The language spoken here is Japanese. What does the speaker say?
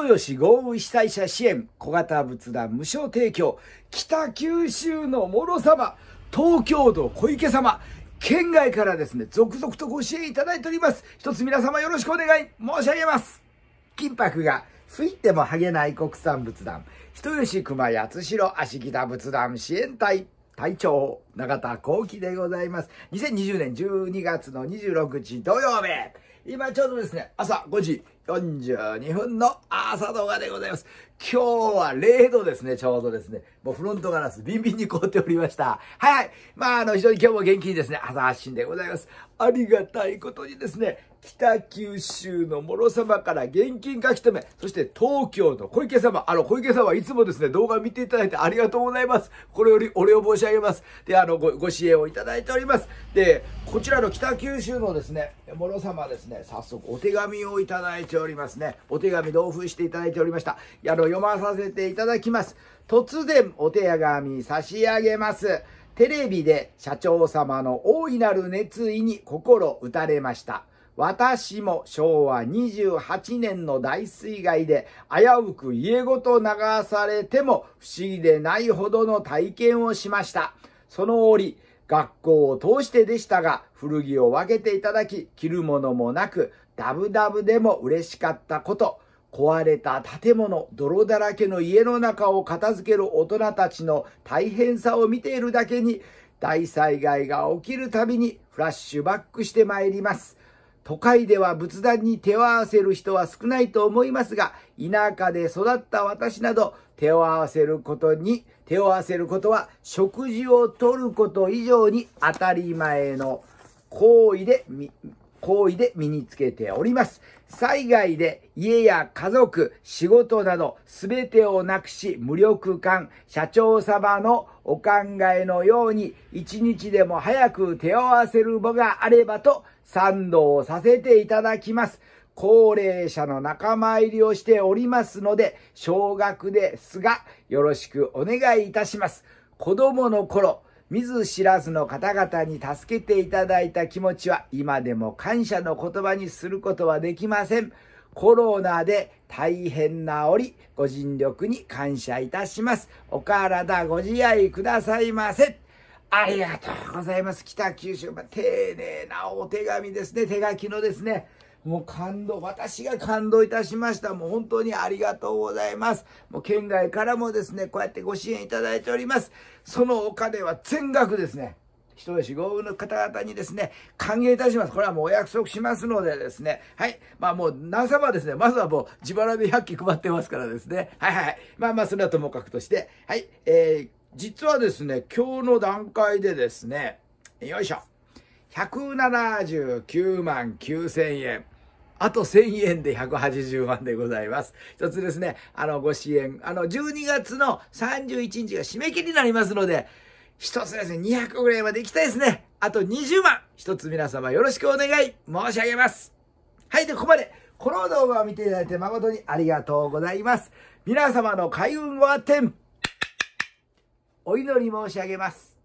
人吉豪雨被災者支援、小型仏壇無償提供、北九州の諸様、東京都小池様、県外からですね、続々とご支援いただいております。一つ皆様よろしくお願い申し上げます。金箔が吹いても剥げない国産仏壇、人吉熊八代足北仏壇支援隊、隊長、永田幸喜でございます。2020年12月の26日土曜日、今ちょうどですね、朝5時42分の朝動画でございます。今日は0度ですね、ちょうどですね。もうフロントガラスビンビンに凍っておりました。はい。まあ、あの、非常に今日も元気にですね、朝発信でございます。ありがたいことにですね、北九州の諸様から現金書き留め、そして東京の小池様、あの、小池様はいつもですね、動画見ていただいてありがとうございます。これよりお礼を申し上げます。で、あの、ご、ご支援をいただいております。で、こちらの北九州のですね、諸様ですね、早速お手紙をいただいておりますね。お手紙同封していただいておりました。あの、読まさせていただきます。突然お手紙差し上げます。テレビで社長様の大いなる熱意に心打たれました。私も昭和28年の大水害で危うく家ごと流されても不思議でないほどの体験をしました。その折、学校を通してでしたが、古着を分けていただき、着るものもなく、ダブダブでも嬉しかったこと、壊れた建物、泥だらけの家の中を片付ける大人たちの大変さを見ているだけに、大災害が起きるたびにフラッシュバックしてまいります。都会では仏壇に手を合わせる人は少ないと思いますが、田舎で育った私など、手を合わせることに、手を合わせることは食事をとること以上に当たり前の行為で行為で身につけております。災害で家や家族、仕事など全てをなくし無力感、社長様のお考えのように一日でも早く手を合わせる場があればと賛同させていただきます。高齢者の仲間入りをしておりますので、少額ですがよろしくお願いいたします。子供の頃、見ず知らずの方々に助けていただいた気持ちは今でも感謝の言葉にすることはできません。コロナで大変な折、ご尽力に感謝いたします。お体ご自愛くださいませ。ありがとうございます。北九州、まあ、丁寧なお手紙ですね。手書きのですね。もう感動、私が感動いたしました。もう本当にありがとうございます。もう県外からもですね、こうやってご支援いただいております。そのお金は全額ですね。人吉豪雨の方々にですね、歓迎いたします。これはもうお約束しますのでですね、はい。まあもう何様ですね、まずはもう自腹で100機配ってますからですね、はいはい。まあまあそれはともかくとして、はい。えー、実はですね、今日の段階でですね、よいしょ。179万9000円。あと1000円で180万でございます。一つですね、あの、ご支援、あの、12月の31日が締め切りになりますので、一つですね、200ぐらいまで行きたいですね。あと20万、一つ皆様よろしくお願い申し上げます。はい、で、ここまで。この動画を見ていただいて誠にありがとうございます。皆様の開運をあっお祈り申し上げます。